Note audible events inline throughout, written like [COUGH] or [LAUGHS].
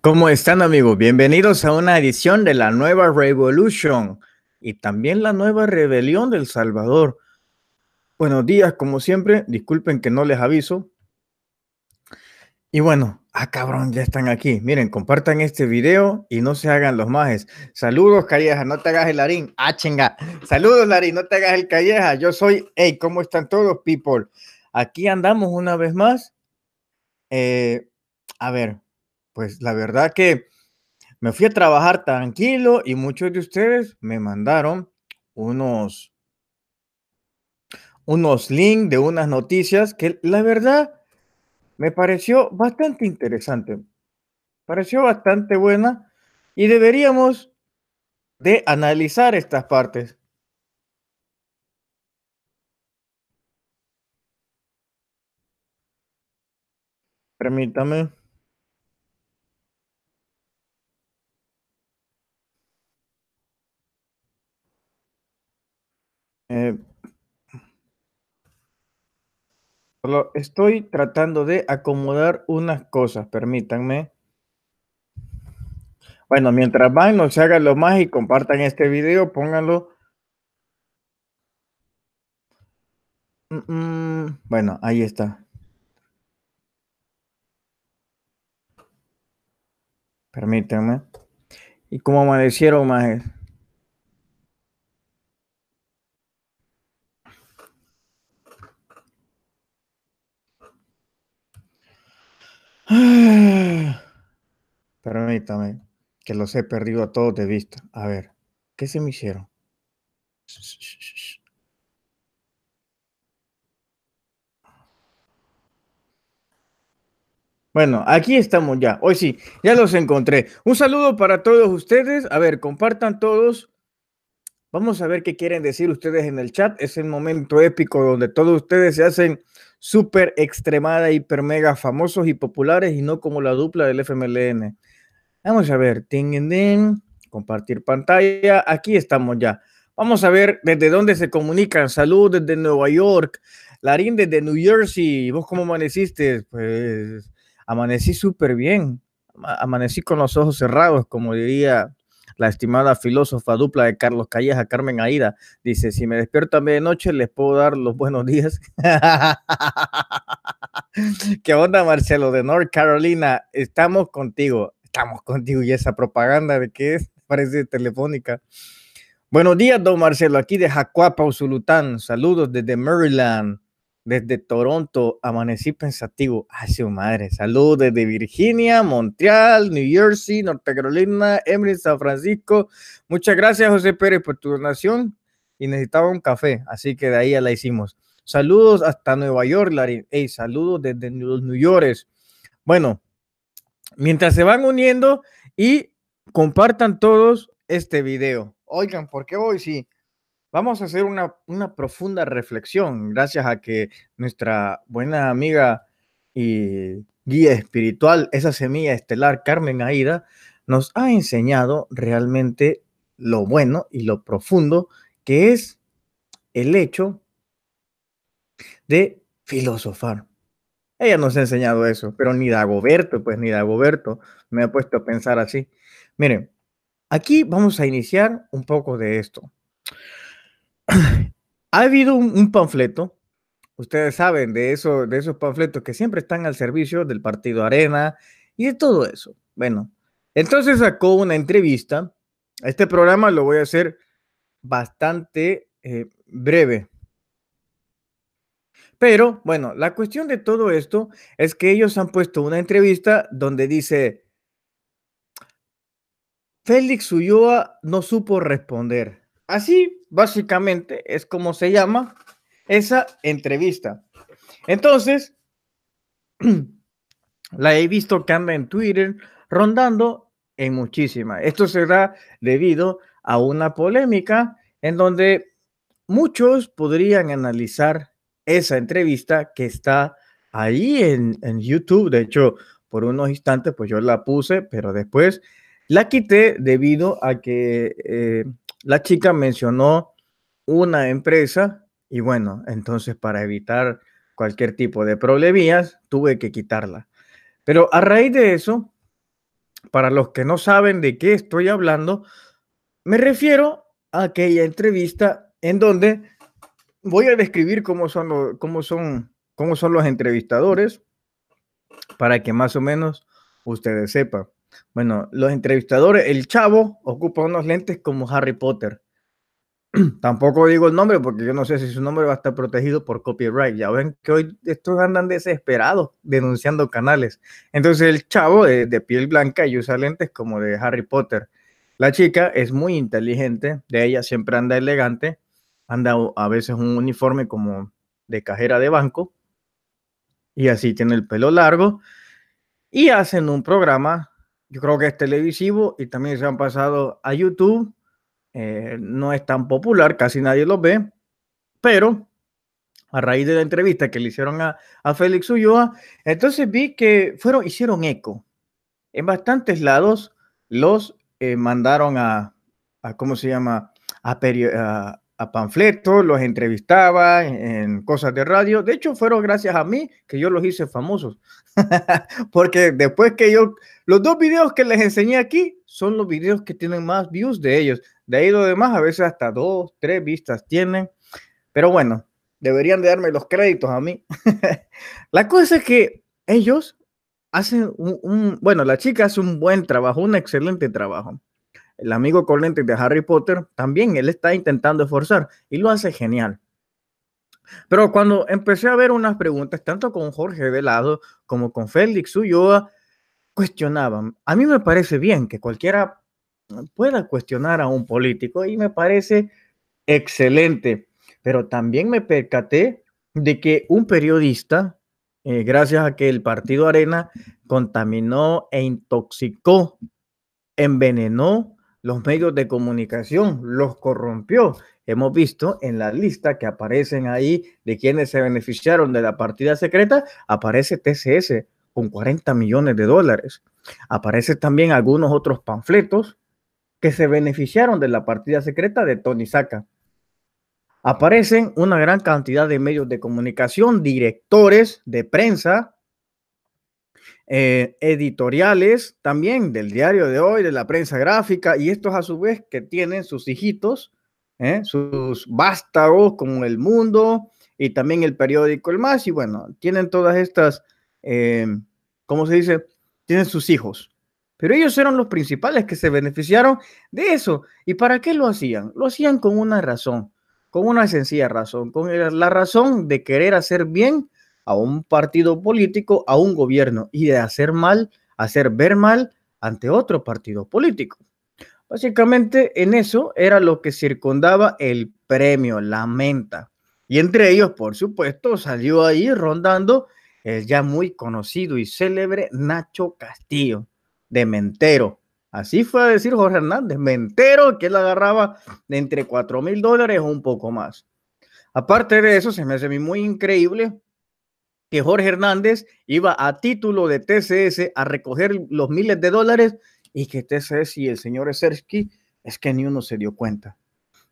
¿Cómo están amigos? Bienvenidos a una edición de la nueva Revolution y también la nueva Rebelión del Salvador. Buenos días, como siempre, disculpen que no les aviso. Y bueno, ah cabrón, ya están aquí. Miren, compartan este video y no se hagan los majes. Saludos, Calleja, no te hagas el harín Ah, chinga. Saludos, Larín, no te hagas el Calleja. Yo soy, hey, ¿cómo están todos, people? Aquí andamos una vez más. Eh, a ver, pues la verdad que me fui a trabajar tranquilo y muchos de ustedes me mandaron unos unos links de unas noticias que la verdad me pareció bastante interesante. Pareció bastante buena y deberíamos de analizar estas partes. Permítame. Eh, estoy tratando de acomodar unas cosas, permítanme. Bueno, mientras van, no se hagan lo más y compartan este video, pónganlo. Mm, mm, bueno, ahí está. Permítanme. ¿Y cómo amanecieron, más? [SIGHS] permítame, que los he perdido a todos de vista. A ver, ¿qué se me hicieron? Bueno, aquí estamos ya. Hoy sí, ya los encontré. Un saludo para todos ustedes. A ver, compartan todos Vamos a ver qué quieren decir ustedes en el chat. Es el momento épico donde todos ustedes se hacen súper extremada, hiper mega famosos y populares y no como la dupla del FMLN. Vamos a ver, ting, compartir pantalla. Aquí estamos ya. Vamos a ver desde dónde se comunican. Salud desde Nueva York. Larín desde New Jersey. ¿Vos cómo amaneciste? Pues amanecí súper bien. Amanecí con los ojos cerrados, como diría la estimada filósofa dupla de Carlos Calleja, Carmen Aira, dice, si me despierto a medianoche, les puedo dar los buenos días. [LAUGHS] ¿Qué onda, Marcelo? De North Carolina, estamos contigo, estamos contigo. Y esa propaganda de que es, [LAUGHS] parece telefónica. Buenos días, don Marcelo, aquí de Jacuapa, Usulután. Saludos desde Maryland desde Toronto, amanecí pensativo. Hace su madre! Saludos desde Virginia, Montreal, New Jersey, Norte Carolina, Emory, San Francisco. Muchas gracias, José Pérez, por tu donación. Y necesitaba un café, así que de ahí ya la hicimos. Saludos hasta Nueva York, Larry. Hey, saludos desde los New York. Bueno, mientras se van uniendo y compartan todos este video. Oigan, ¿por qué voy? Sí, vamos a hacer una, profunda reflexión gracias a que nuestra buena amiga y guía espiritual, esa semilla estelar Carmen Aida, nos ha enseñado realmente lo bueno y lo profundo que es el hecho de filosofar. Ella nos ha enseñado eso, pero ni Dagoberto, pues ni Dagoberto me ha puesto a pensar así. Miren, aquí vamos a iniciar un poco de esto. [CLEARS THROAT] ha habido un, panfleto, ustedes saben de, eso, de esos panfletos que siempre están al servicio del partido Arena y de todo eso. Bueno, entonces sacó una entrevista. Este programa lo voy a hacer bastante eh, breve. Pero bueno, la cuestión de todo esto es que ellos han puesto una entrevista donde dice, Félix Ulloa no supo responder. Así, básicamente es como se llama esa entrevista. Entonces, [CLEARS THROAT] la he visto que anda en Twitter rondando en muchísima. Esto será debido a una polémica en donde muchos podrían analizar esa entrevista que está ahí en, YouTube. De hecho, por unos instantes, pues yo la puse, pero después la quité debido a que eh, la chica mencionó una empresa y bueno, entonces para evitar cualquier tipo de problemías tuve que quitarla. Pero a raíz de eso, para los que no saben de qué estoy hablando, me refiero a aquella entrevista en donde voy a describir cómo son, cómo son, cómo son los entrevistadores para que más o menos ustedes sepan. Bueno, los entrevistadores, el chavo ocupa unos lentes como Harry Potter. [CLEARS THROAT] Tampoco digo el nombre porque yo no sé si su nombre va a estar protegido por copyright. Ya ven que hoy estos andan desesperados denunciando canales. Entonces el chavo de, de piel blanca y usa lentes como de Harry Potter. La chica es muy inteligente, de ella siempre anda elegante, anda a veces un uniforme como de cajera de banco y así tiene el pelo largo y hacen un programa yo creo que es televisivo y también se han pasado a YouTube. Eh, no es tan popular, casi nadie lo ve, pero a raíz de la entrevista que le hicieron a, Félix Ulloa, entonces vi que fueron, hicieron eco. En bastantes lados los eh, mandaron a, a, ¿cómo se llama? A, a, a panfletos, los entrevistaba en cosas de radio. De hecho, fueron gracias a mí que yo los hice famosos. [LAUGHS] Porque después que yo, los dos videos que les enseñé aquí son los videos que tienen más views de ellos. De ahí lo demás, a veces hasta dos, tres vistas tienen. Pero bueno, deberían de darme los créditos a mí. [LAUGHS] La cosa es que ellos hacen un, bueno, la chica hace un buen trabajo, un excelente trabajo el amigo Colente de Harry Potter, también él está intentando esforzar y lo hace genial. Pero cuando empecé a ver unas preguntas, tanto con Jorge Velado como con Félix Ulloa, cuestionaban. A mí me parece bien que cualquiera pueda cuestionar a un político y me parece excelente. Pero también me percaté de que un periodista, eh, gracias a que el partido Arena contaminó e intoxicó, envenenó los medios de comunicación, los corrompió. Hemos visto en la lista que aparecen ahí de quienes se beneficiaron de la partida secreta, aparece TCS con 40 millones de dólares. Aparecen también algunos otros panfletos que se beneficiaron de la partida secreta de Tony Saca. Aparecen una gran cantidad de medios de comunicación, directores de prensa, eh, editoriales también del diario de hoy, de la prensa gráfica, y estos a su vez que tienen sus hijitos, ¿eh? sus vástagos como El Mundo y también el periódico El Más, y bueno, tienen todas estas, eh, ¿cómo se dice? Tienen sus hijos. Pero ellos eran los principales que se beneficiaron de eso. ¿Y para qué lo hacían? Lo hacían con una razón, con una sencilla razón, con la razón de querer hacer bien a un partido político, a un gobierno, y de hacer mal, hacer ver mal ante otro partido político. Básicamente en eso era lo que circundaba el premio, la menta. Y entre ellos, por supuesto, salió ahí rondando el ya muy conocido y célebre Nacho Castillo, de Mentero. Así fue a decir Jorge Hernández, Mentero, que él agarraba entre 4 mil dólares o un poco más. Aparte de eso, se me hace muy increíble que Jorge Hernández iba a título de TCS a recoger los miles de dólares y que TCS y el señor Esersky es que ni uno se dio cuenta.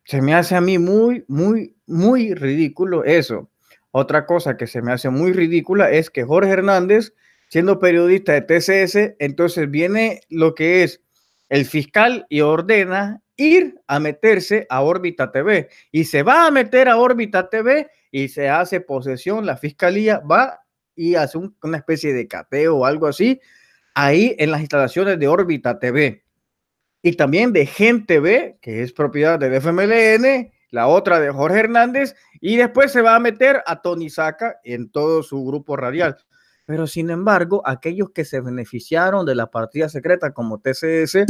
Se me hace a mí muy, muy, muy ridículo eso. Otra cosa que se me hace muy ridícula es que Jorge Hernández, siendo periodista de TCS, entonces viene lo que es el fiscal y ordena ir a meterse a órbita TV y se va a meter a órbita TV y se hace posesión, la fiscalía va y hace una especie de cateo o algo así ahí en las instalaciones de órbita TV y también de Gente TV, que es propiedad del FMLN, la otra de Jorge Hernández y después se va a meter a Tony Saca en todo su grupo radial. Pero sin embargo, aquellos que se beneficiaron de la partida secreta como TCS,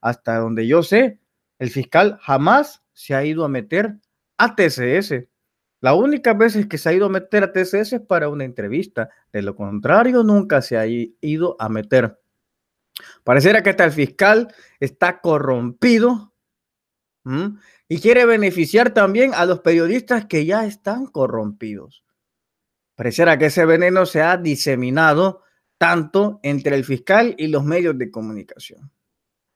hasta donde yo sé, el fiscal jamás se ha ido a meter a TCS. La única vez que se ha ido a meter a TCS es para una entrevista. De lo contrario, nunca se ha ido a meter. Pareciera que hasta el fiscal está corrompido y quiere beneficiar también a los periodistas que ya están corrompidos. Pareciera que ese veneno se ha diseminado tanto entre el fiscal y los medios de comunicación.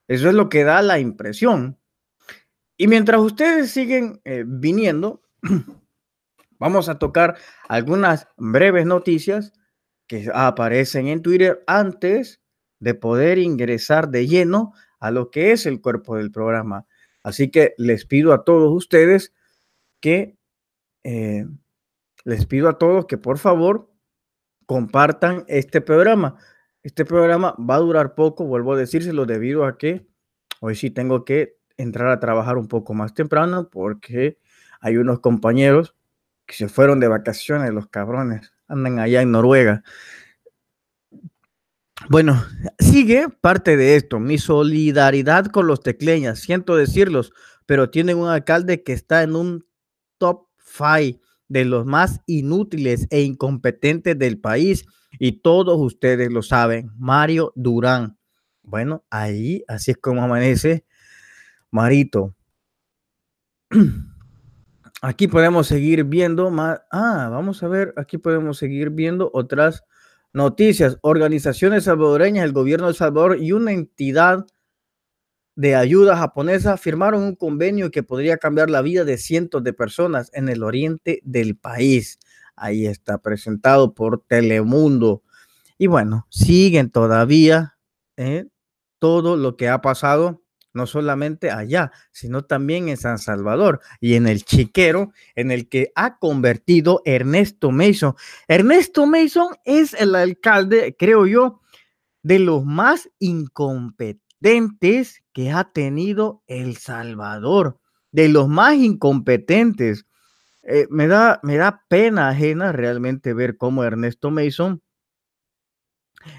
Eso es lo que da la impresión. Y mientras ustedes siguen eh, viniendo, [CLEARS THROAT] vamos a tocar algunas breves noticias que aparecen en Twitter antes de poder ingresar de lleno a lo que es el cuerpo del programa. Así que les pido a todos ustedes que eh, les pido a todos que por favor compartan este programa. Este programa va a durar poco, vuelvo a decírselo, debido a que hoy sí tengo que entrar a trabajar un poco más temprano porque hay unos compañeros que se fueron de vacaciones, los cabrones, andan allá en Noruega. Bueno, sigue parte de esto, mi solidaridad con los tecleñas, siento decirlos, pero tienen un alcalde que está en un top five de los más inútiles e incompetentes del país y todos ustedes lo saben, Mario Durán. Bueno, ahí así es como amanece Marito. [CLEARS THROAT] Aquí podemos seguir viendo más. Ah, vamos a ver. Aquí podemos seguir viendo otras noticias. Organizaciones salvadoreñas, el gobierno de Salvador y una entidad de ayuda japonesa firmaron un convenio que podría cambiar la vida de cientos de personas en el oriente del país. Ahí está presentado por Telemundo. Y bueno, siguen todavía eh, todo lo que ha pasado no solamente allá, sino también en San Salvador y en el chiquero en el que ha convertido Ernesto Mason. Ernesto Mason es el alcalde, creo yo, de los más incompetentes que ha tenido El Salvador, de los más incompetentes. Eh, me, da, me da pena ajena realmente ver cómo Ernesto Mason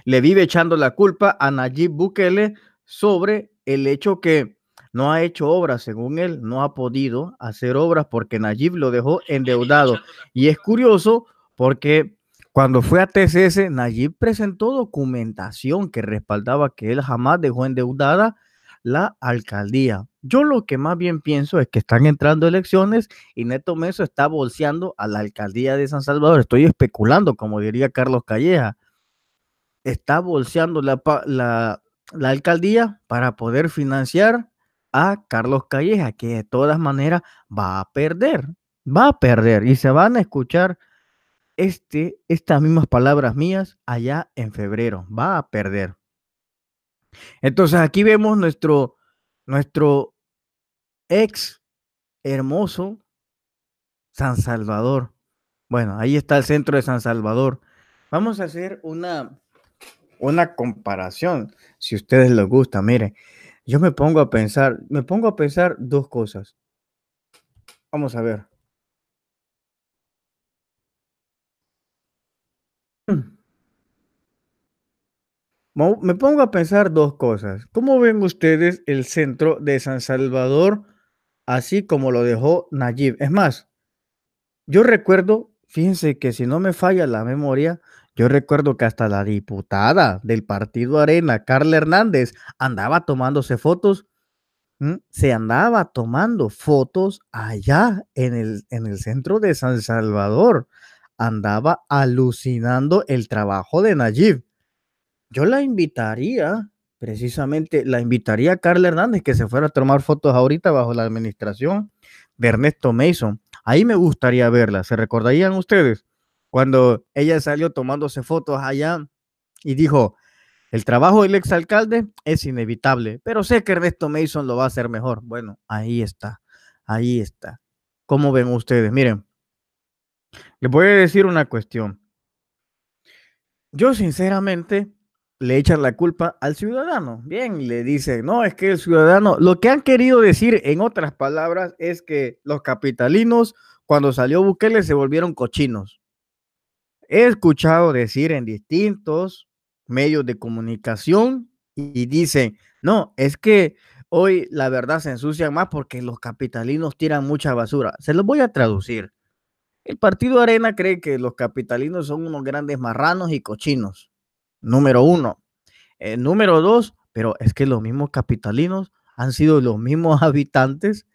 le vive echando la culpa a Nayib Bukele sobre el hecho que no ha hecho obras, según él, no ha podido hacer obras porque Nayib lo dejó endeudado. Y es curioso porque cuando fue a TCS, Nayib presentó documentación que respaldaba que él jamás dejó endeudada la alcaldía. Yo lo que más bien pienso es que están entrando elecciones y Neto Meso está bolseando a la alcaldía de San Salvador. Estoy especulando, como diría Carlos Calleja. Está bolseando la, la la alcaldía para poder financiar a Carlos Calleja, que de todas maneras va a perder, va a perder y se van a escuchar este, estas mismas palabras mías allá en febrero, va a perder. Entonces aquí vemos nuestro, nuestro ex hermoso San Salvador. Bueno, ahí está el centro de San Salvador. Vamos a hacer una, una comparación, si ustedes les gusta. Miren, yo me pongo a pensar, me pongo a pensar dos cosas. Vamos a ver. [CLEARS THROAT] Me pongo a pensar dos cosas. ¿Cómo ven ustedes el centro de San Salvador así como lo dejó Nayib? Es más, yo recuerdo, fíjense que si no me falla la memoria, yo recuerdo que hasta la diputada del partido Arena, Carla Hernández, andaba tomándose fotos, se andaba tomando fotos allá en el, en el centro de San Salvador. Andaba alucinando el trabajo de Nayib. Yo la invitaría, precisamente la invitaría a Carla Hernández que se fuera a tomar fotos ahorita bajo la administración de Ernesto Mason. Ahí me gustaría verla. ¿Se recordarían ustedes? cuando ella salió tomándose fotos allá y dijo, el trabajo del exalcalde es inevitable, pero sé que Ernesto Mason lo va a hacer mejor. Bueno, ahí está, ahí está. ¿Cómo ven ustedes? Miren, les voy a decir una cuestión. Yo sinceramente le echan la culpa al ciudadano. Bien, le dice no, es que el ciudadano, lo que han querido decir en otras palabras es que los capitalinos cuando salió Bukele se volvieron cochinos. He escuchado decir en distintos medios de comunicación y dicen, no, es que hoy la verdad se ensucia más porque los capitalinos tiran mucha basura. Se los voy a traducir. El partido Arena cree que los capitalinos son unos grandes marranos y cochinos. Número uno. Eh, número dos, pero es que los mismos capitalinos han sido los mismos [LAUGHS] habitantes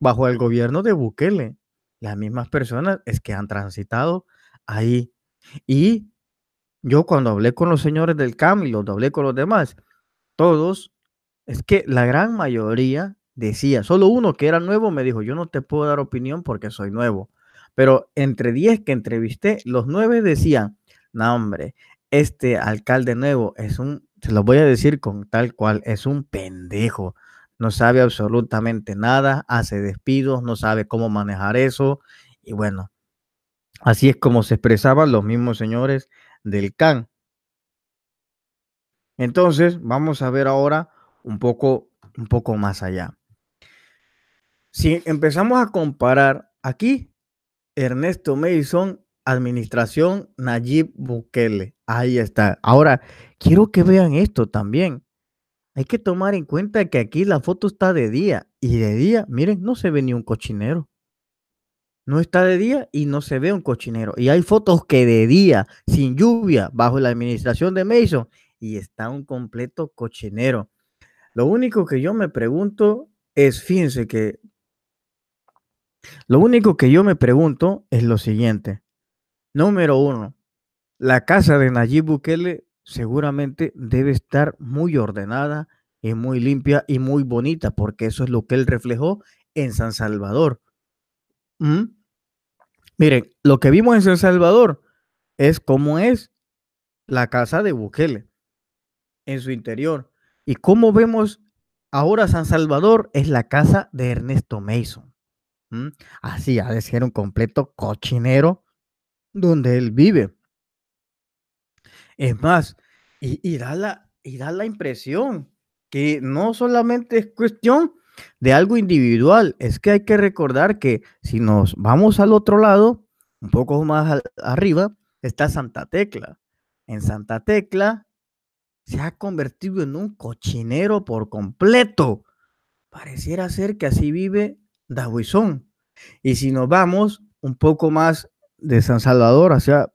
bajo el gobierno de Bukele. Las mismas personas es que han transitado ahí. Y yo cuando hablé con los señores del CAM y los hablé con los demás, todos, es que la gran mayoría decía, solo uno que era nuevo me dijo, yo no te puedo dar opinión porque soy nuevo. Pero entre 10 que entrevisté, los 9 decían, no hombre, este alcalde nuevo es un, se lo voy a decir con tal cual, es un pendejo. No sabe absolutamente nada, hace despidos, no sabe cómo manejar eso. Y bueno, Así es como se expresaban los mismos señores del CAN. Entonces, vamos a ver ahora un poco, un poco más allá. Si empezamos a comparar aquí, Ernesto Mason, administración Nayib Bukele. Ahí está. Ahora, quiero que vean esto también. Hay que tomar en cuenta que aquí la foto está de día y de día, miren, no se ve ni un cochinero no está de día y no se ve un cochinero. Y hay fotos que de día, sin lluvia, bajo la administración de Mason, y está un completo cochinero. Lo único que yo me pregunto es, fíjense que, lo único que yo me pregunto es lo siguiente. Número uno, la casa de Nayib Bukele seguramente debe estar muy ordenada y muy limpia y muy bonita, porque eso es lo que él reflejó en San Salvador. ¿Mm? Miren, lo que vimos en San Salvador es cómo es la casa de Bukele en su interior. Y cómo vemos ahora San Salvador es la casa de Ernesto Mason. Así ha de ser un completo cochinero donde él vive. Es más, la, y da la impresión que no solamente es cuestión de algo individual. Es que hay que recordar que si nos vamos al otro lado, un poco más arriba, está Santa Tecla. En Santa Tecla se ha convertido en un cochinero por completo. Pareciera ser que así vive Dahuizón. Y si nos vamos un poco más de San Salvador hacia,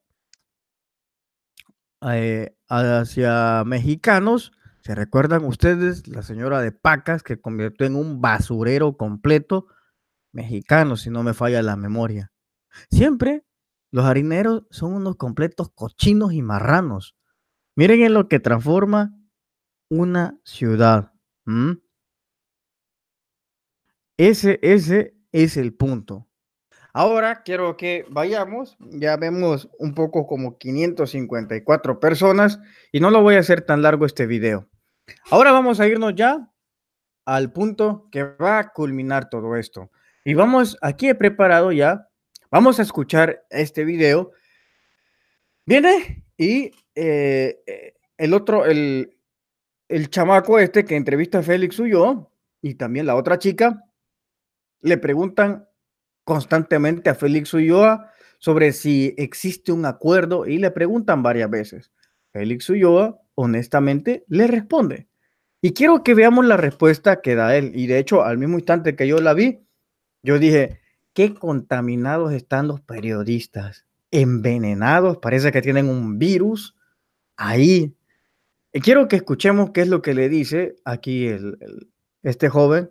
eh, hacia mexicanos, ¿Se recuerdan ustedes la señora de Pacas que convirtió en un basurero completo mexicano, si no me falla la memoria? Siempre los harineros son unos completos cochinos y marranos. Miren en lo que transforma una ciudad. Ese, ese es el punto. Ahora quiero que vayamos, ya vemos un poco como 554 personas y no lo voy a hacer tan largo este video. Ahora vamos a irnos ya al punto que va a culminar todo esto. Y vamos, aquí he preparado ya, vamos a escuchar este video. Viene y eh, eh, el otro, el, el chamaco este que entrevista a Félix yo y también la otra chica, le preguntan constantemente a Félix Ulloa sobre si existe un acuerdo y le preguntan varias veces. Félix Ulloa, honestamente, le responde. Y quiero que veamos la respuesta que da él. Y de hecho, al mismo instante que yo la vi, yo dije, qué contaminados están los periodistas, envenenados, parece que tienen un virus ahí. Y quiero que escuchemos qué es lo que le dice aquí este joven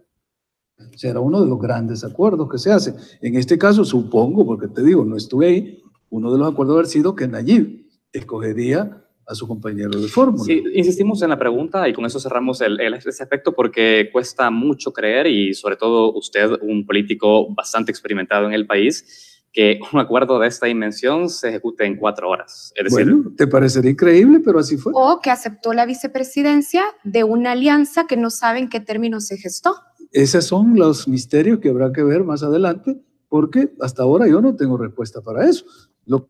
Será uno de los grandes acuerdos que se hace. En este caso, supongo, porque te digo, no estuve ahí, uno de los acuerdos ha sido que Nayib escogería a su compañero de fórmula. Sí, insistimos en la pregunta y con eso cerramos el, ese aspecto porque cuesta mucho creer y sobre todo usted, un político bastante experimentado en el país, que un acuerdo de esta dimensión se ejecute en cuatro horas. bueno, te parecería increíble, pero así fue. O que aceptó la vicepresidencia de una alianza que no saben qué términos se gestó esos son los misterios que habrá que ver más adelante, porque hasta ahora yo no tengo respuesta para eso. Lo...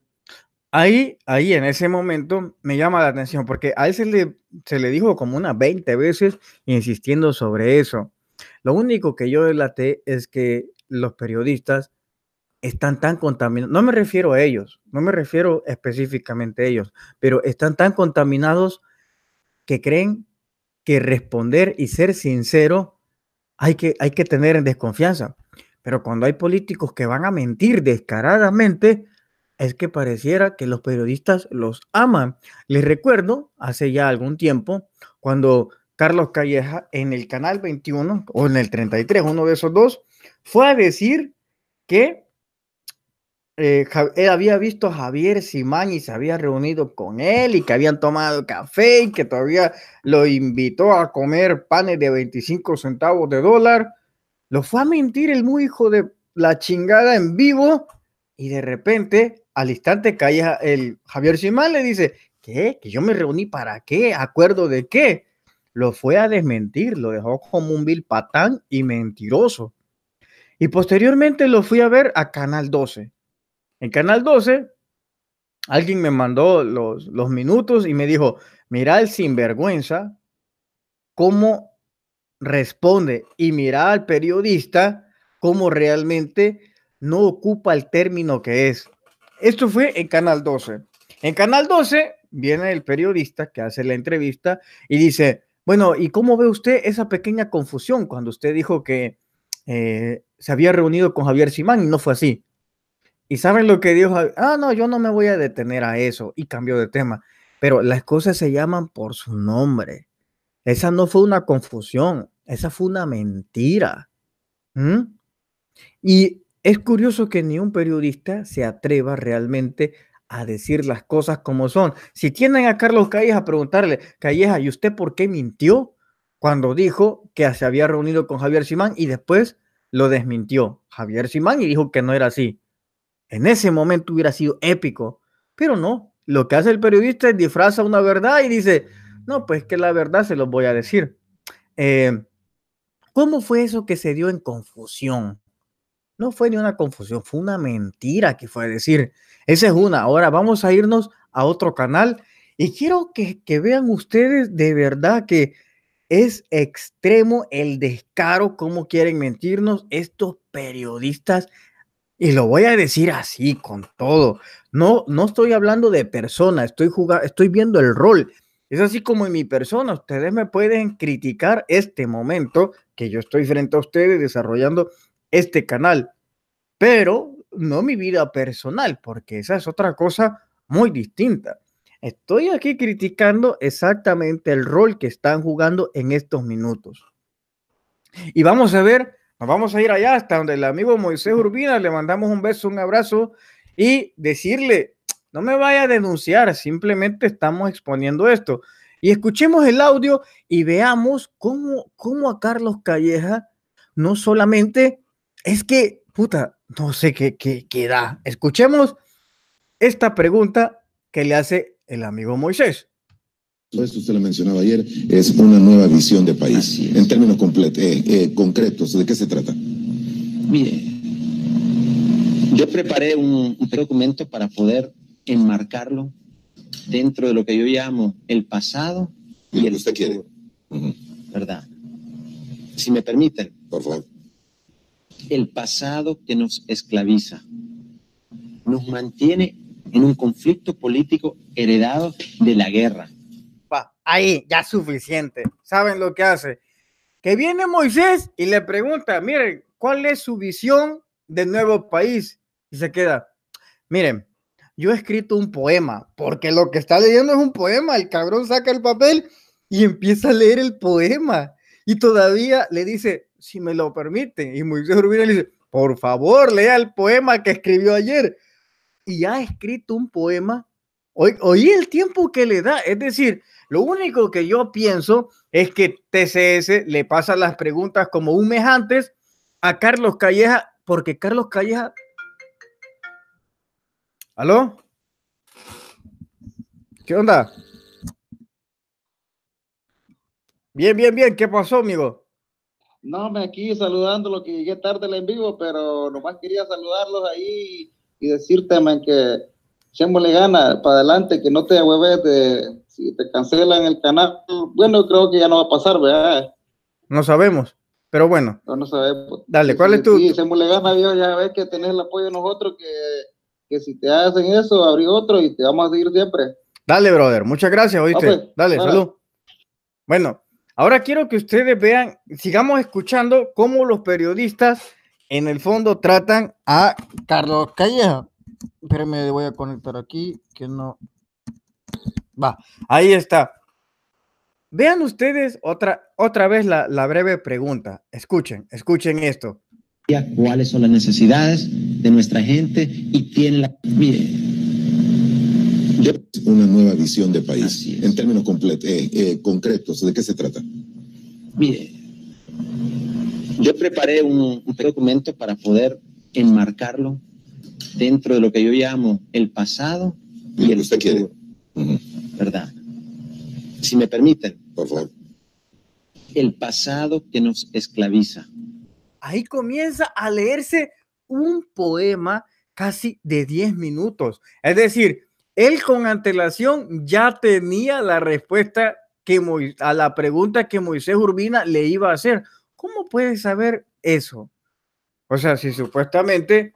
Ahí, ahí en ese momento me llama la atención, porque a ese le, se le dijo como unas 20 veces insistiendo sobre eso. Lo único que yo delaté es que los periodistas están tan contaminados, no me refiero a ellos, no me refiero específicamente a ellos, pero están tan contaminados que creen que responder y ser sincero hay que, hay que tener en desconfianza. Pero cuando hay políticos que van a mentir descaradamente, es que pareciera que los periodistas los aman. Les recuerdo, hace ya algún tiempo, cuando Carlos Calleja en el canal 21 o en el 33, uno de esos dos, fue a decir que eh, él había visto a Javier Simán y se había reunido con él y que habían tomado café y que todavía lo invitó a comer panes de 25 centavos de dólar. Lo fue a mentir el muy hijo de la chingada en vivo y de repente al instante cae el Javier Simán le dice, ¿qué? ¿Que yo me reuní para qué? ¿Acuerdo de qué? Lo fue a desmentir, lo dejó como un vil patán y mentiroso. Y posteriormente lo fui a ver a Canal 12 en Canal 12, alguien me mandó los, minutos y me dijo, mira el sinvergüenza, cómo responde y mira al periodista cómo realmente no ocupa el término que es. Esto fue en Canal 12. En Canal 12 viene el periodista que hace la entrevista y dice, bueno, ¿y cómo ve usted esa pequeña confusión cuando usted dijo que eh, se había reunido con Javier Simán y no fue así? Y saben lo que dijo, ah, no, yo no me voy a detener a eso y cambio de tema. Pero las cosas se llaman por su nombre. Esa no fue una confusión, esa fue una mentira. Y es curioso que ni un periodista se atreva realmente a decir las cosas como son. Si tienen a Carlos Calleja a preguntarle, Calleja, ¿y usted por qué mintió cuando dijo que se había reunido con Javier Simán y después lo desmintió Javier Simán y dijo que no era así? En ese momento hubiera sido épico, pero no. Lo que hace el periodista es disfraza una verdad y dice, no, pues que la verdad se los voy a decir. Eh, ¿Cómo fue eso que se dio en confusión? No fue ni una confusión, fue una mentira que fue a decir. Esa es una. Ahora vamos a irnos a otro canal y quiero que, que vean ustedes de verdad que es extremo el descaro, cómo quieren mentirnos estos periodistas y lo voy a decir así, con todo. No, no estoy hablando de persona, estoy, jugando, estoy viendo el rol. Es así como en mi persona. Ustedes me pueden criticar este momento que yo estoy frente a ustedes desarrollando este canal, pero no mi vida personal, porque esa es otra cosa muy distinta. Estoy aquí criticando exactamente el rol que están jugando en estos minutos. Y vamos a ver nos vamos a ir allá hasta donde el amigo Moisés Urbina, le mandamos un beso, un abrazo y decirle, no me vaya a denunciar, simplemente estamos exponiendo esto. Y escuchemos el audio y veamos cómo, cómo a Carlos Calleja no solamente es que, puta, no sé qué, qué, qué da. Escuchemos esta pregunta que le hace el amigo Moisés. Esto usted lo mencionaba ayer, es una nueva visión de país. En términos eh, eh, concretos, ¿de qué se trata? Mire, yo preparé un, documento para poder enmarcarlo dentro de lo que yo llamo el pasado y, el usted quiere. ¿Verdad? Si me permiten. Por favor. El pasado que nos esclaviza, nos mantiene en un conflicto político heredado de la guerra ahí ya suficiente. ¿Saben lo que hace? Que viene Moisés y le pregunta, miren, ¿cuál es su visión del nuevo país? Y se queda, miren, yo he escrito un poema, porque lo que está leyendo es un poema, el cabrón saca el papel y empieza a leer el poema. Y todavía le dice, si me lo permite. y Moisés le dice, por favor, lea el poema que escribió ayer. Y ha escrito un poema Oí, el tiempo que le da, es decir, lo único que yo pienso es que TCS le pasa las preguntas como un mes antes a Carlos Calleja, porque Carlos Calleja... ¿Aló? ¿Qué onda? Bien, bien, bien. ¿Qué pasó, amigo? No, me aquí saludando lo que llegué tarde en vivo, pero nomás quería saludarlos ahí y decirte, que le gana para adelante, que no te hueves de si te cancelan el canal. Bueno, creo que ya no va a pasar, ¿verdad? No sabemos, pero bueno. No, sabemos. Dale, ¿cuál es tu? Sí, echémosle gana, Dios, ya ves que tenés el apoyo de nosotros, que, que si te hacen eso, abrí otro y te vamos a seguir siempre. Dale, brother, muchas gracias, oíste. Pues, Dale, salud. Bueno, ahora quiero que ustedes vean, sigamos escuchando cómo los periodistas en el fondo tratan a Carlos Calleja me voy a conectar aquí, que no. Va, ahí está. Vean ustedes otra, otra vez la, breve pregunta. Escuchen, escuchen esto. ¿Cuáles son las necesidades de nuestra gente? Y quién la. Mire, una nueva visión de país en términos eh, eh, concretos. ¿De qué se trata? Mire, yo preparé un, un documento para poder enmarcarlo dentro de lo que yo llamo el pasado y el Usted futuro. Quiere. ¿Verdad? Si me permiten. Por favor. El pasado que nos esclaviza. Ahí comienza a leerse un poema casi de 10 minutos. Es decir, él con antelación ya tenía la respuesta que a la pregunta que Moisés Urbina le iba a hacer. ¿Cómo puede saber eso? O sea, si supuestamente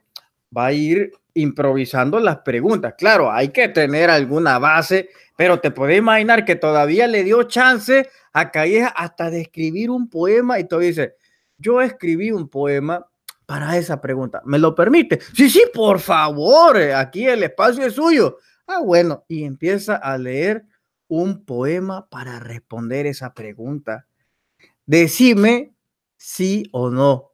va a ir improvisando las preguntas. Claro, hay que tener alguna base, pero te puedes imaginar que todavía le dio chance a Calleja hasta de escribir un poema y tú dices, yo escribí un poema para esa pregunta. ¿Me lo permite? Sí, sí, por favor, eh, aquí el espacio es suyo. Ah, bueno, y empieza a leer un poema para responder esa pregunta. Decime sí o no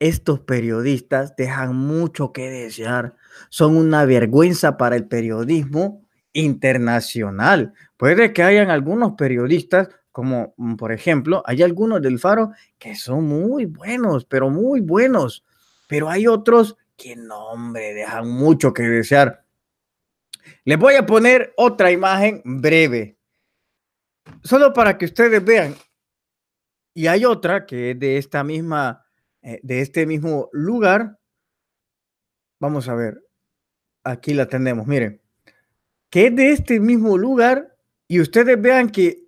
estos periodistas dejan mucho que desear. Son una vergüenza para el periodismo internacional. Puede que hayan algunos periodistas, como mm, por ejemplo, hay algunos del Faro que son muy buenos, pero muy buenos. Pero hay otros que no, hombre, dejan mucho que desear. Les voy a poner otra imagen breve, solo para que ustedes vean. Y hay otra que es de esta misma eh, de este mismo lugar. Vamos a ver, aquí la tenemos, miren, que es de este mismo lugar y ustedes vean que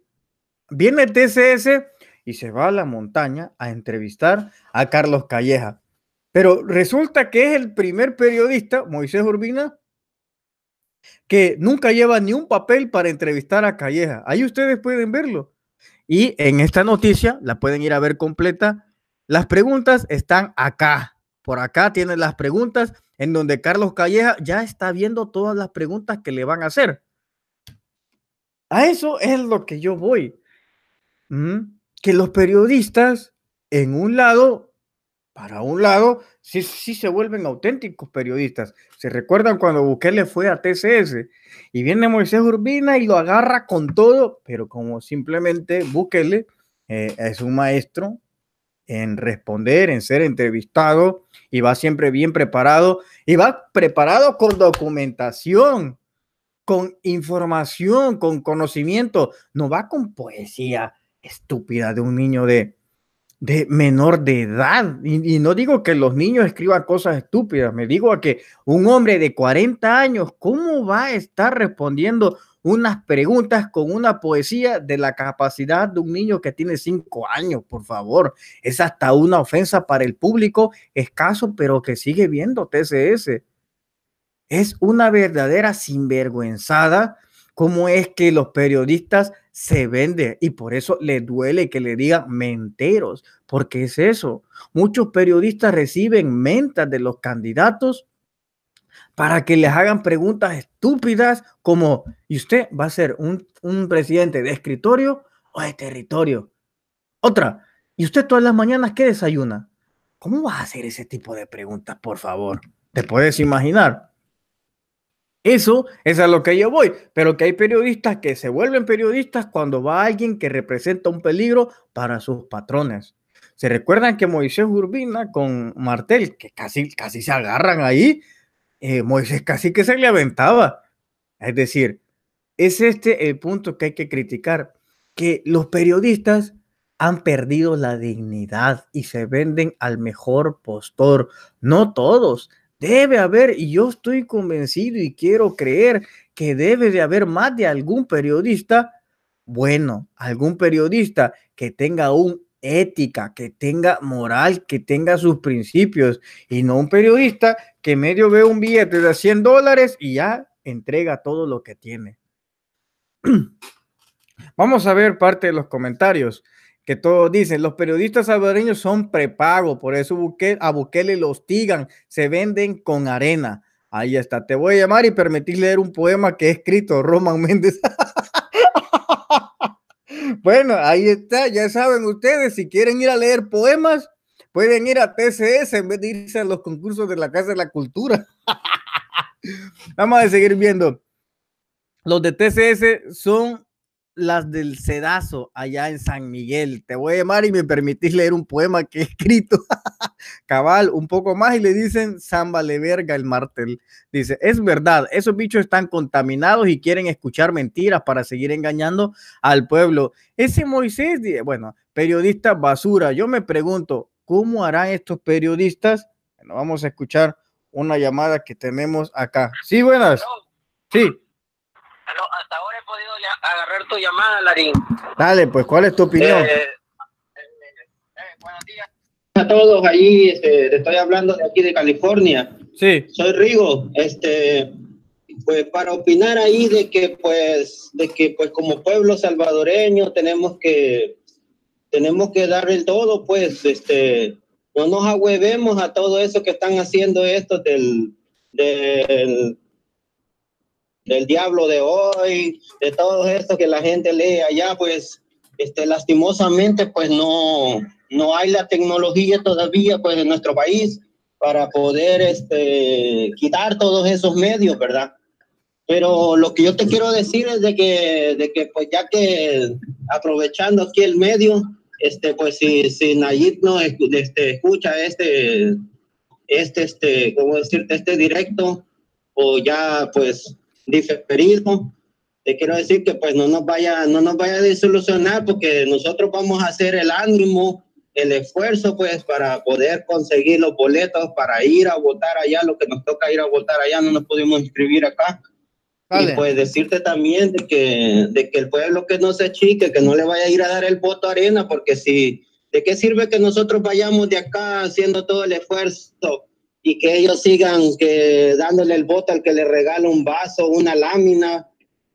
viene el TCS y se va a la montaña a entrevistar a Carlos Calleja. Pero resulta que es el primer periodista, Moisés Urbina, que nunca lleva ni un papel para entrevistar a Calleja. Ahí ustedes pueden verlo. Y en esta noticia la pueden ir a ver completa las preguntas están acá. Por acá tienen las preguntas en donde Carlos Calleja ya está viendo todas las preguntas que le van a hacer. A eso es lo que yo voy. Mm, que los periodistas, en un lado, para un lado, sí, sí se vuelven auténticos periodistas. ¿Se recuerdan cuando Bukele fue a TCS y viene Moisés Urbina y lo agarra con todo? Pero como simplemente Bukele eh, es un maestro, en responder, en ser entrevistado y va siempre bien preparado y va preparado con documentación, con información, con conocimiento, no va con poesía estúpida de un niño de, de menor de edad. Y, y, no digo que los niños escriban cosas estúpidas, me digo a que un hombre de 40 años, ¿cómo va a estar respondiendo unas preguntas con una poesía de la capacidad de un niño que tiene cinco años, por favor. Es hasta una ofensa para el público escaso, pero que sigue viendo TCS. Es una verdadera sinvergüenzada cómo es que los periodistas se venden y por eso le duele que le digan menteros, porque es eso. Muchos periodistas reciben mentas de los candidatos para que les hagan preguntas estúpidas como, ¿y usted va a ser un, presidente de escritorio o de territorio? Otra, ¿y usted todas las mañanas qué desayuna? ¿Cómo vas a hacer ese tipo de preguntas, por favor? ¿Te puedes imaginar? Eso es a lo que yo voy, pero que hay periodistas que se vuelven periodistas cuando va alguien que representa un peligro para sus patrones. ¿Se recuerdan que Moisés Urbina con Martel, que casi, casi se agarran ahí, eh, Moisés casi que se le aventaba. Es decir, es este el punto que hay que criticar, que los periodistas han perdido la dignidad y se venden al mejor postor. No todos. Debe haber, y yo estoy convencido y quiero creer que debe de haber más de algún periodista bueno, algún periodista que tenga un ética, que tenga moral, que tenga sus principios y no un periodista que medio ve un billete de 100 dólares y ya entrega todo lo que tiene. [CLEARS THROAT] Vamos a ver parte de los comentarios que todos dicen, los periodistas salvadoreños son prepago, por eso a Bukele lo hostigan, se venden con arena. Ahí está, te voy a llamar y permitir leer un poema que he escrito, Roman Méndez. [LAUGHS] bueno, ahí está, ya saben ustedes, si quieren ir a leer poemas, pueden ir a TCS en vez de irse a los concursos de la Casa de la Cultura. [LAUGHS] Vamos a seguir viendo. Los de TCS son las del sedazo allá en San Miguel. Te voy a llamar y me permitís leer un poema que he escrito. [LAUGHS] Cabal, un poco más y le dicen le verga el martel. Dice, es verdad, esos bichos están contaminados y quieren escuchar mentiras para seguir engañando al pueblo. Ese Moisés, bueno, periodista basura, yo me pregunto, ¿Cómo harán estos periodistas? Bueno, vamos a escuchar una llamada que tenemos acá. Sí, buenas. Sí. hasta ahora he podido agarrar tu llamada, Larín. Dale, pues, ¿cuál es tu opinión? Eh, eh, eh, buenos días a todos ahí. Este, te estoy hablando de aquí de California. Sí. Soy Rigo, este, pues para opinar ahí de que pues, de que pues como pueblo salvadoreño tenemos que tenemos que dar el todo, pues, este, no nos ahuevemos a todo eso que están haciendo estos del, del, diablo de hoy, de todo esto que la gente lee allá, pues, este, lastimosamente, pues no, no hay la tecnología todavía, pues, en nuestro país para poder este, quitar todos esos medios, ¿verdad? Pero lo que yo te quiero decir es de que, de que pues ya que aprovechando aquí el medio, este, pues si, si Nayib no este, escucha este, este, este, ¿cómo decirte? Este directo o ya pues diferido, te quiero decir que pues no nos vaya, no nos vaya a desilusionar porque nosotros vamos a hacer el ánimo, el esfuerzo pues para poder conseguir los boletos para ir a votar allá, lo que nos toca ir a votar allá, no nos pudimos inscribir acá y pues decirte también de que, de que el pueblo que no se chique, que no le vaya a ir a dar el voto a arena, porque si, ¿de qué sirve que nosotros vayamos de acá haciendo todo el esfuerzo y que ellos sigan que dándole el voto al que le regala un vaso, una lámina,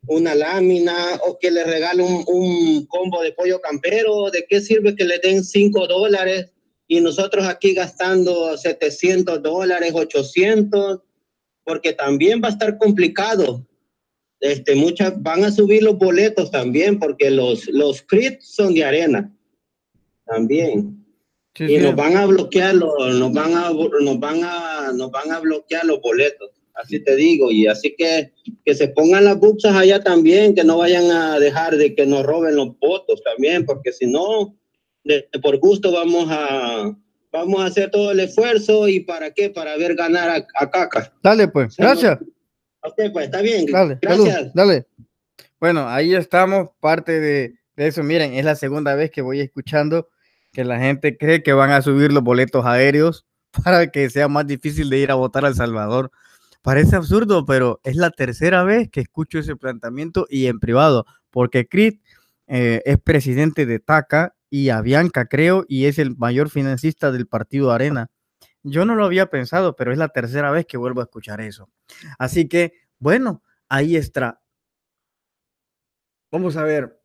una lámina o que le regale un, un, combo de pollo campero, ¿de qué sirve que le den 5 dólares y nosotros aquí gastando 700 dólares, 800? Porque también va a estar complicado este, muchas van a subir los boletos también, porque los, los crits son de arena también. y nos van a bloquear los, nos van a, nos van a, nos van a bloquear los boletos. Así te digo, y así que que se pongan las buxas allá también, que no vayan a dejar de que nos roben los votos también, porque si no, por gusto vamos a, vamos a hacer todo el esfuerzo y para qué, para ver ganar a, a Caca. Dale pues, gracias está bien. Dale, Bueno, ahí estamos, parte de, eso. Miren, es la segunda vez que voy escuchando que la gente cree que van a subir los boletos aéreos [LAUGHS] para que sea más difícil de ir a votar a El Salvador. Parece absurdo, pero es la tercera vez que escucho ese planteamiento y en privado, porque Crit eh, es presidente de TACA y Avianca, creo, y es el mayor financista del partido Arena. Yo no lo había pensado, pero es la tercera vez que vuelvo a escuchar eso. Así que, bueno, ahí está. Vamos a ver.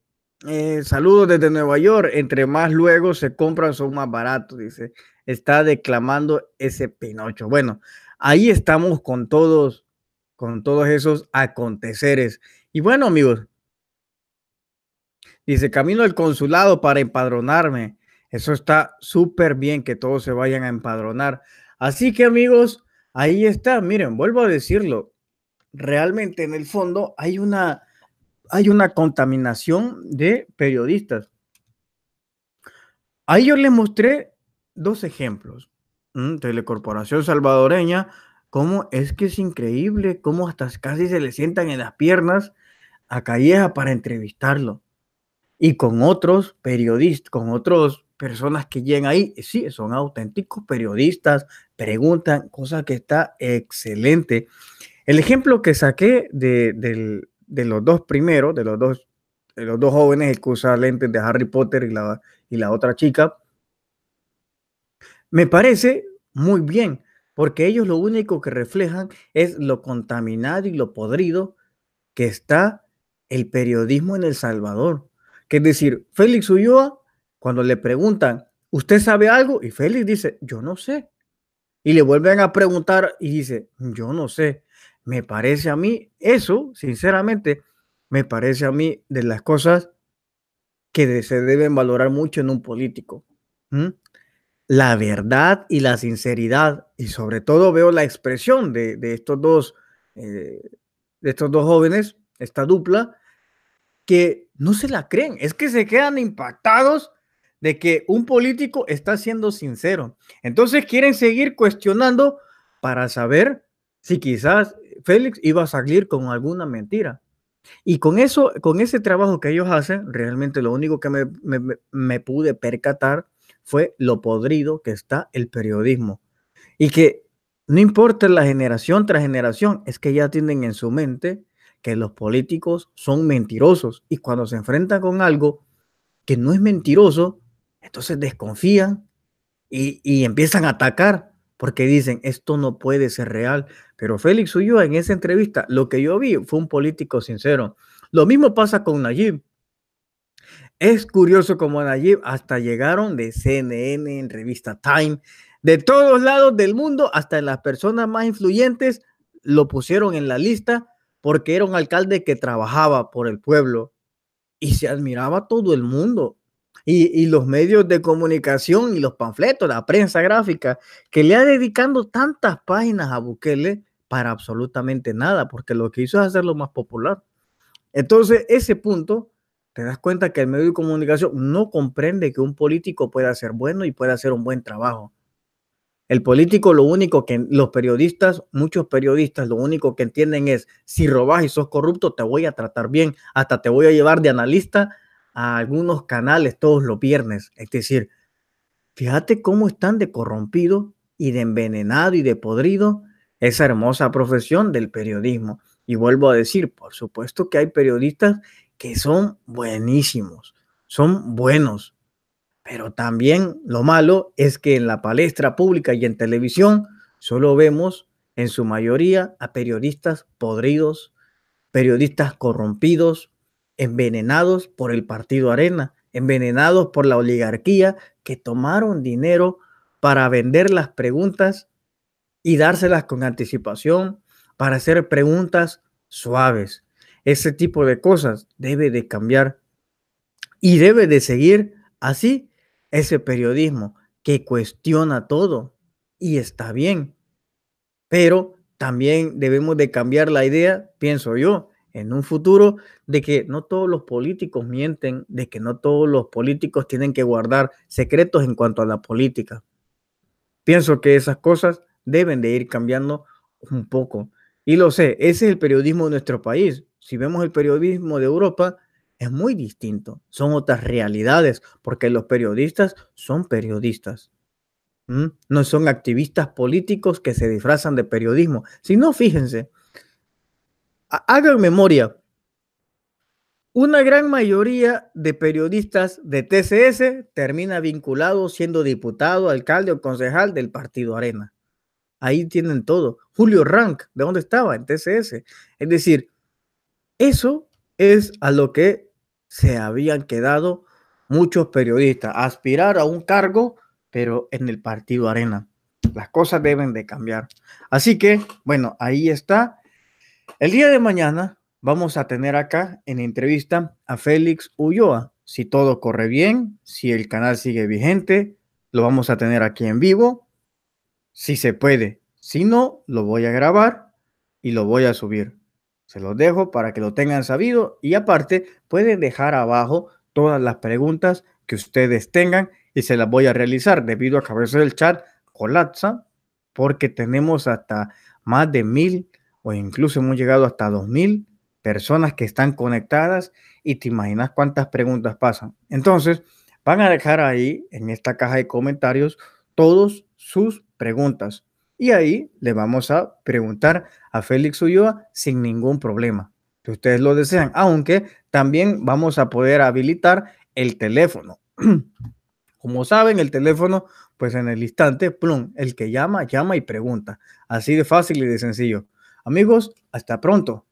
Eh, saludos desde Nueva York. Entre más luego se compran, son más baratos, dice. Está declamando ese Pinocho. Bueno, ahí estamos con todos, con todos esos aconteceres. Y bueno, amigos, dice, camino al consulado para empadronarme. Eso está súper bien que todos se vayan a empadronar. Así que amigos, ahí está. Miren, vuelvo a decirlo. Realmente en el fondo hay una, hay una contaminación de periodistas. Ahí yo les mostré dos ejemplos. Telecorporación salvadoreña, cómo es que es increíble, cómo hasta casi se le sientan en las piernas a Calleja para entrevistarlo. Y con otros periodistas, con otros personas que llegan ahí, eh, sí, son auténticos periodistas, preguntan, cosa que está excelente. El ejemplo que saqué de, los dos primeros, de los dos, los dos jóvenes, el lentes de Harry Potter y la, y la otra chica, me parece muy bien, porque ellos lo único que reflejan es lo contaminado y lo podrido que está el periodismo en El Salvador. Que es decir, Félix Ulloa cuando le preguntan, ¿usted sabe algo? Y Félix dice, yo no sé. Y le vuelven a preguntar y dice, yo no sé. Me parece a mí, eso, sinceramente, me parece a mí de las cosas que se deben valorar mucho en un político. La verdad y la sinceridad, y sobre todo veo la expresión de, estos dos, eh, de estos dos jóvenes, esta dupla, que no se la creen, es que se quedan impactados de que un político está siendo sincero. Entonces quieren seguir cuestionando para saber si quizás Félix iba a salir con alguna mentira. Y con eso, con ese trabajo que ellos hacen, realmente lo único que me, me, me, pude percatar fue lo podrido que está el periodismo. Y que no importa la generación tras generación, es que ya tienen en su mente que los políticos son mentirosos. Y cuando se enfrentan con algo que no es mentiroso, entonces desconfían y, empiezan a atacar porque dicen, esto no puede ser real. Pero Félix Ulloa en esa entrevista, lo que yo vi fue un político sincero. Lo mismo pasa con Nayib. Es curioso como Nayib hasta llegaron de CNN, en revista Time, de todos lados del mundo, hasta las personas más influyentes lo pusieron en la lista porque era un alcalde que trabajaba por el pueblo y se admiraba todo el mundo y, los medios de comunicación y los panfletos, la prensa gráfica, que le ha dedicando tantas páginas a Bukele para absolutamente nada, porque lo que hizo es hacerlo más popular. Entonces, ese punto, te das cuenta que el medio de comunicación no comprende que un político pueda ser bueno y pueda hacer un buen trabajo. El político lo único que los periodistas, muchos periodistas, lo único que entienden es, si robas y sos corrupto, te voy a tratar bien, hasta te voy a llevar de analista a algunos canales todos los viernes. Es decir, fíjate cómo están de corrompido y de envenenado y de podrido esa hermosa profesión del periodismo. Y vuelvo a decir, por supuesto que hay periodistas que son buenísimos, son buenos, pero también lo malo es que en la palestra pública y en televisión solo vemos en su mayoría a periodistas podridos, periodistas corrompidos, envenenados por el partido Arena, envenenados por la oligarquía que tomaron dinero para vender las preguntas y dárselas con anticipación, para hacer preguntas suaves. Ese tipo de cosas debe de cambiar y debe de seguir así ese periodismo que cuestiona todo y está bien. Pero también debemos de cambiar la idea, pienso yo, en un futuro de que no todos los políticos mienten, de que no todos los políticos tienen que guardar secretos en cuanto a la política. Pienso que esas cosas deben de ir cambiando un poco. Y lo sé, ese es el periodismo de nuestro país. Si vemos el periodismo de Europa, es muy distinto. Son otras realidades, porque los periodistas son periodistas. No son activistas políticos que se disfrazan de periodismo. Si no, fíjense, hagan memoria. Una gran mayoría de periodistas de TCS termina vinculado siendo diputado, alcalde o concejal del partido Arena. Ahí tienen todo. Julio Rank, ¿de dónde estaba? En TCS. Es decir, eso es a lo que se habían quedado muchos periodistas, aspirar a un cargo, pero en el partido Arena. Las cosas deben de cambiar. Así que, bueno, ahí está el día de mañana vamos a tener acá en entrevista a Félix Ulloa. Si todo corre bien, si el canal sigue vigente, lo vamos a tener aquí en vivo, si se puede. Si no, lo voy a grabar y lo voy a subir. Se los dejo para que lo tengan sabido y aparte pueden dejar abajo todas las preguntas que ustedes tengan y se las voy a realizar debido a que a veces el chat colapsa porque tenemos hasta más de mil o incluso hemos llegado hasta 2.000 personas que están conectadas y te imaginas cuántas preguntas pasan. Entonces, van a dejar ahí en esta caja de comentarios todos sus preguntas y ahí le vamos a preguntar a Félix Ulloa sin ningún problema, si ustedes lo desean, aunque también vamos a poder habilitar el teléfono. [CLEARS THROAT] Como saben, el teléfono, pues en el instante, plum, el que llama, llama y pregunta. Así de fácil y de sencillo. Amigos, hasta pronto.